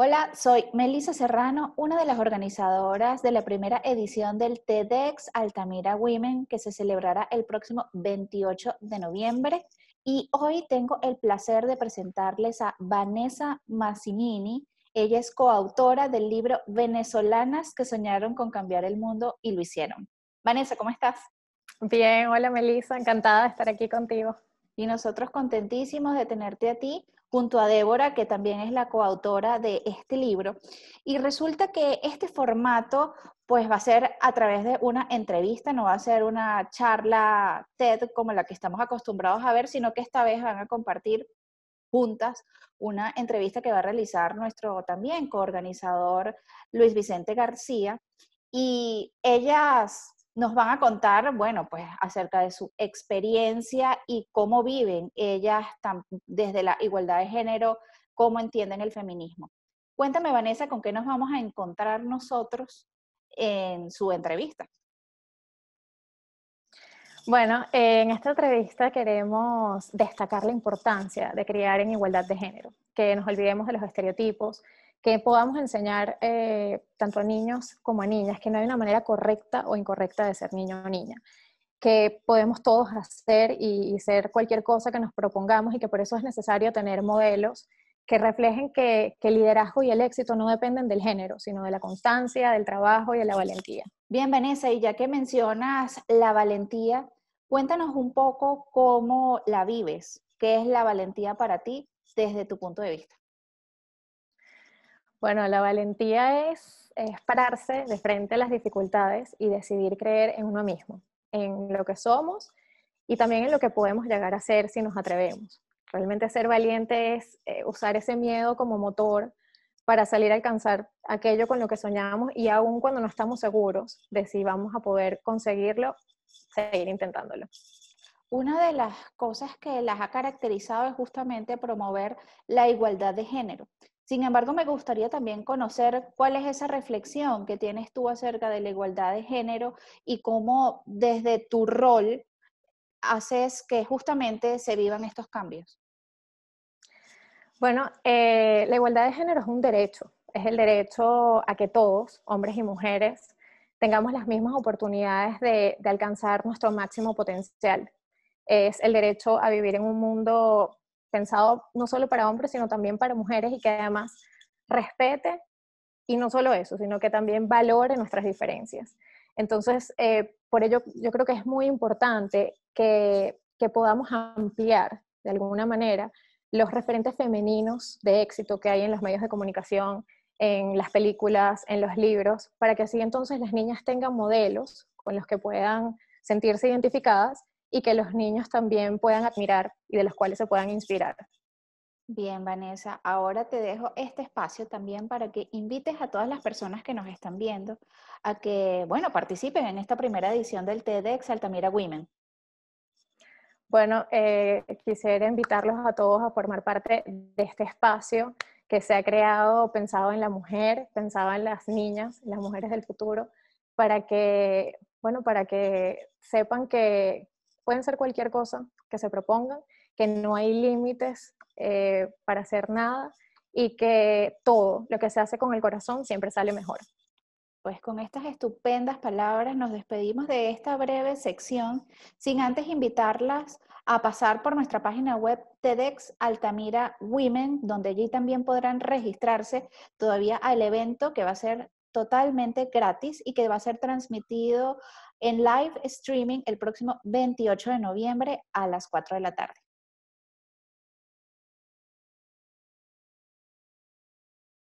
Hola, soy Melissa Serrano, una de las organizadoras de la primera edición del TEDx Altamira Women que se celebrará el próximo 28 de noviembre. Y hoy tengo el placer de presentarles a Vanessa Massimini. Ella es coautora del libro Venezolanas que soñaron con cambiar el mundo y lo hicieron. Vanessa, ¿cómo estás? Bien, hola Melissa, encantada de estar aquí contigo. Y nosotros contentísimos de tenerte a ti junto a Débora, que también es la coautora de este libro. Y resulta que este formato pues va a ser a través de una entrevista, no va a ser una charla TED como la que estamos acostumbrados a ver, sino que esta vez van a compartir juntas una entrevista que va a realizar nuestro también coorganizador Luis Vicente García. Y ellas nos van a contar, bueno, pues acerca de su experiencia y cómo viven ellas desde la igualdad de género, cómo entienden el feminismo. Cuéntame, Vanessa, con qué nos vamos a encontrar nosotros en su entrevista. Bueno, en esta entrevista queremos destacar la importancia de crear en igualdad de género, que nos olvidemos de los estereotipos, que podamos enseñar eh, tanto a niños como a niñas, que no hay una manera correcta o incorrecta de ser niño o niña, que podemos todos hacer y, ser cualquier cosa que nos propongamos y que por eso es necesario tener modelos que reflejen que, que, el liderazgo y el éxito no dependen del género, sino de la constancia, del trabajo y de la valentía. Bien, Vanessa, y ya que mencionas la valentía, cuéntanos un poco cómo la vives, qué es la valentía para ti desde tu punto de vista. Bueno, la valentía es, pararse de frente a las dificultades y decidir creer en uno mismo, en lo que somos y también en lo que podemos llegar a ser si nos atrevemos. Realmente ser valiente es eh, usar ese miedo como motor para salir a alcanzar aquello con lo que soñamos y aún cuando no estamos seguros de si vamos a poder conseguirlo, seguir intentándolo. Una de las cosas que las ha caracterizado es justamente promover la igualdad de género. Sin embargo, me gustaría también conocer cuál es esa reflexión que tienes tú acerca de la igualdad de género y cómo desde tu rol haces que justamente se vivan estos cambios. Bueno, eh, la igualdad de género es un derecho, es el derecho a que todos, hombres y mujeres, tengamos las mismas oportunidades de, de alcanzar nuestro máximo potencial. Es el derecho a vivir en un mundo pensado no solo para hombres, sino también para mujeres y que además respete y no solo eso, sino que también valore nuestras diferencias. Entonces, eh, por ello yo creo que es muy importante que, que podamos ampliar de alguna manera los referentes femeninos de éxito que hay en los medios de comunicación, en las películas, en los libros, para que así entonces las niñas tengan modelos con los que puedan sentirse identificadas y que los niños también puedan admirar y de los cuales se puedan inspirar. Bien, Vanessa, ahora te dejo este espacio también para que invites a todas las personas que nos están viendo a que, bueno, participen en esta primera edición del TEDx Altamira Women. Bueno, eh, quisiera invitarlos a todos a formar parte de este espacio que se ha creado pensado en la mujer, pensado en las niñas, las mujeres del futuro, para que, bueno, para que sepan que, pueden ser cualquier cosa que se propongan, que no hay límites eh, para hacer nada y que todo lo que se hace con el corazón siempre sale mejor. Pues con estas estupendas palabras nos despedimos de esta breve sección, sin antes invitarlas a pasar por nuestra página web TEDx Altamira Women, donde allí también podrán registrarse todavía al evento que va a ser totalmente gratis y que va a ser transmitido en live streaming el próximo 28 de noviembre a las 4 de la tarde.